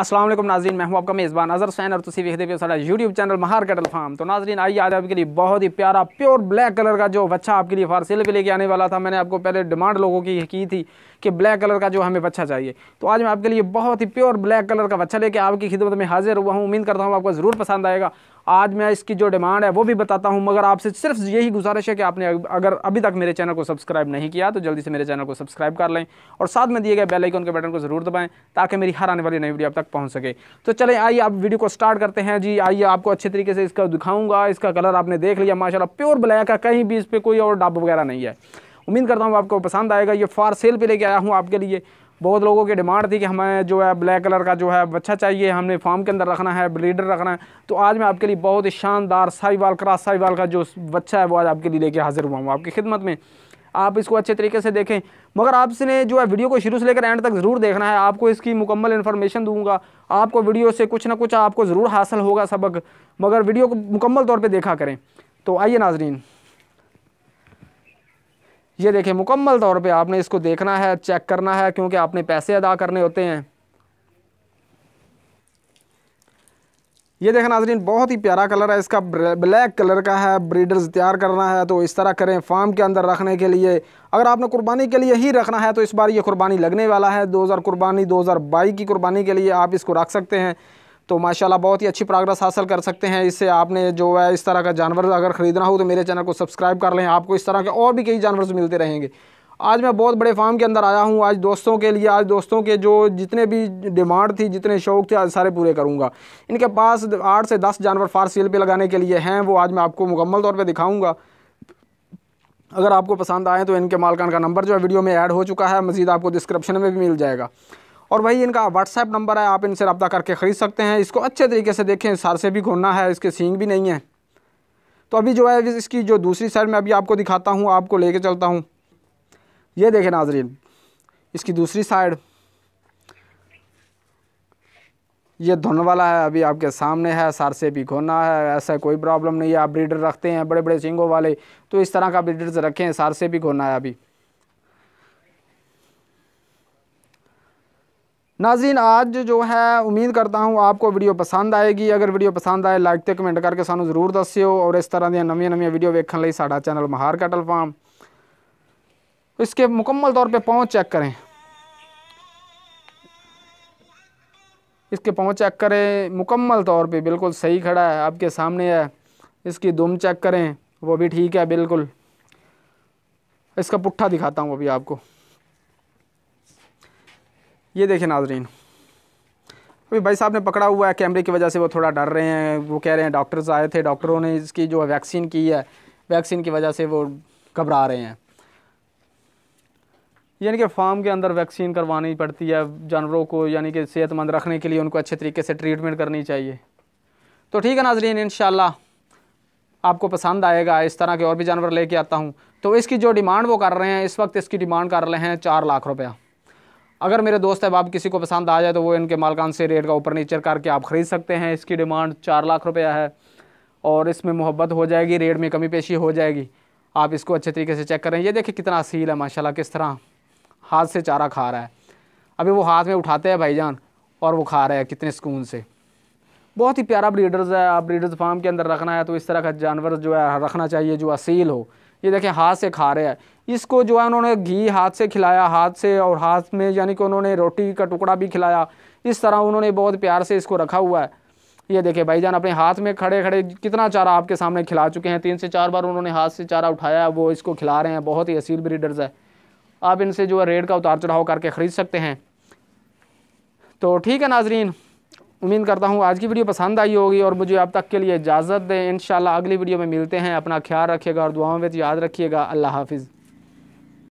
असलम नाजरीन मैं हूं आपका मेज़बान अजर सैन और तुम वेखते पे साड़ा यूट्यूब चैनल महार कटल फार्म तो नाजरीन आइए आज आपके लिए बहुत ही प्यारा प्योर ब्लैक कलर का जो बच्चा आपके लिए फार सेल पे लेके आने वाला था मैंने आपको पहले डिमांड लोगों की की थी कि ब्लैक कलर का जो हमें बच्चा चाहिए तो आज मैं आपके लिए बहुत ही प्योर ब्लैक कलर का बच्चा लेके आपकी खिदमत में हाजिर हुआ हूँ उम्मीद करता हूँ आपको ज़रूर पसंद आएगा आज मैं इसकी जो डिमांड है वो भी बताता हूँ मगर आपसे सिर्फ यही गुजारिश है कि आपने अगर अभी तक मेरे चैनल को सब्सक्राइब नहीं किया तो जल्दी से मेरे चैनल को सब्सक्राइब कर लें और साथ में दिए गए बेल आइकन के बटन को ज़रूर दबाएं ताकि मेरी हर आने वाली नई वीडियो आप तक पहुँच सके तो चले आइए आप वीडियो को स्टार्ट करते हैं जी आइए आपको अच्छे तरीके से इसका दिखाऊंगा इसका कलर आपने देख लिया माशाला प्योर ब्लैक है कहीं भी इस पर कोई और डब वगैरह नहीं है उम्मीद करता हूँ आपको पसंद आएगा ये फार सेल पर लेके आया हूँ आपके लिए बहुत लोगों की डिमांड थी कि हमें जो है ब्लैक कलर का जो है बच्चा चाहिए हमने फार्म के अंदर रखना है ब्रीडर रखना है तो आज मैं आपके लिए बहुत ही शानदार वाल क्रास वाल का जो बच्चा है वो आज आपके लिए लेके हाजिर हुआ हूँ आपकी खिदमत में आप इसको अच्छे तरीके से देखें मगर आपने जो है वीडियो को शुरू से लेकर एंड तक ज़रूर देखना है आपको इसकी मुकम्मल इन्फॉर्मेशन दूंगा आपको वीडियो से कुछ ना कुछ आपको ज़रूर हासिल होगा सबक मगर वीडियो को मुकम्मल तौर पर देखा करें तो आइए नाजरीन ये देखें मुकम्मल तौर पे आपने इसको देखना है चेक करना है क्योंकि आपने पैसे अदा करने होते हैं ये देखें नाजरीन बहुत ही प्यारा कलर है इसका ब्लैक कलर का है ब्रीडर्स तैयार करना है तो इस तरह करें फार्म के अंदर रखने के लिए अगर आपने कुर्बानी के लिए ही रखना है तो इस बार ये कुर्बानी लगने वाला है दो कुर्बानी दो की कुर्बानी के लिए आप इसको रख सकते हैं तो माशाल्लाह बहुत ही अच्छी प्रोग्रेस हासिल कर सकते हैं इससे आपने जो है इस तरह का जानवर अगर ख़रीदना हो तो मेरे चैनल को सब्सक्राइब कर लें आपको इस तरह के और भी कई जानवर मिलते रहेंगे आज मैं बहुत बड़े फार्म के अंदर आया हूँ आज दोस्तों के लिए आज दोस्तों के जो जितने भी डिमांड थी जितने शौक थे आज सारे पूरे करूँगा इनके पास आठ से दस जानवर फार सेल पर लगाने के लिए हैं वो आज मैं आपको मुकम्मल तौर पर दिखाऊँगा अगर आपको पसंद आए तो इनके मालकान का नंबर जो है वीडियो में ऐड हो चुका है मज़ीद आपको डिस्क्रिप्शन में भी मिल जाएगा और वही इनका व्हाट्सएप नंबर है आप इनसे रब्ता करके ख़रीद सकते हैं इसको अच्छे तरीके से देखें सार से भी घूमना है इसके सींग भी नहीं है तो अभी जो है इसकी जो दूसरी साइड में अभी आपको दिखाता हूँ आपको ले चलता हूँ ये देखें नाजरीन इसकी दूसरी साइड ये धुन वाला है अभी आपके सामने है सार से भी घोना है ऐसा कोई प्रॉब्लम नहीं है आप ब्रीडर रखते हैं बड़े बड़े सिंगों वाले तो इस तरह का ब्रीडर्स रखें सार से भी घोना है अभी नाजीन आज जो है उम्मीद करता हूँ आपको वीडियो पसंद आएगी अगर वीडियो पसंद आए लाइक तो कमेंट करके सू जरूर दस्यो और इस तरह दिन नवी वीडियो वेखने लिए साड़ा चैनल महार कैटल फार्म इसके मुकम्मल तौर पर पहुँच चेक करें इसके पहुँच चेक करें मुकम्मल तौर पर बिल्कुल सही खड़ा है आपके सामने है इसकी दुम चेक करें वो भी ठीक है बिल्कुल इसका पुट्ठा दिखाता हूँ अभी आपको ये देखिए नाजरीन अभी भाई साहब ने पकड़ा हुआ है कैमरे की वजह से वो थोड़ा डर रहे हैं वो कह रहे हैं डॉक्टर्स आए थे डॉक्टरों ने इसकी जो वैक्सीन की है वैक्सीन की वजह से वो घबरा रहे हैं यानी कि फार्म के अंदर वैक्सीन करवानी पड़ती है जानवरों को यानी कि सेहतमंद रखने के लिए उनको अच्छे तरीके से ट्रीटमेंट करनी चाहिए तो ठीक है नाजरीन इन आपको पसंद आएगा इस तरह के और भी जानवर लेके आता हूँ तो इसकी जो डिमांड वो कर रहे हैं इस वक्त इसकी डिमांड कर रहे हैं चार लाख रुपया अगर मेरे दोस्त है आप किसी को पसंद आ जाए तो वो इनके मालकान से रेट का ऊपर नीचे करके आप ख़रीद सकते हैं इसकी डिमांड चार लाख रुपया है और इसमें मोहब्बत हो जाएगी रेट में कमी पेशी हो जाएगी आप इसको अच्छे तरीके से चेक करें ये देखिए कितना असील है माशाल्लाह किस तरह हाथ से चारा खा रहा है अभी वो हाथ में उठाते हैं भाईजान और वो खा रहा है कितने सुकून से बहुत ही प्यारा ब्रीडर्स है आप ब्रीडर्स फार्म के अंदर रखना है तो इस तरह का जानवर जो है रखना चाहिए जो असील हो ये देखें हाथ से खा रहे हैं इसको जो है उन्होंने घी हाथ से खिलाया हाथ से और हाथ में यानी कि उन्होंने रोटी का टुकड़ा भी खिलाया इस तरह उन्होंने बहुत प्यार से इसको रखा हुआ है ये देखें भाईजान अपने हाथ में खड़े खड़े कितना चारा आपके सामने खिला चुके हैं तीन से चार बार उन्होंने हाथ से चारा उठाया वो इसको खिला रहे हैं बहुत ही असील ब्रीडर्स है आप इनसे जो है रेट का उतार चढ़ाव करके ख़रीद सकते हैं तो ठीक है नाजरीन उम्मीद करता हूँ आज की वीडियो पसंद आई होगी और मुझे अब तक के लिए इजाज़त दें इन अगली वीडियो में मिलते हैं अपना ख्याल रखिएगा और दुआओं में याद रखिएगा अल्लाह हाफिज़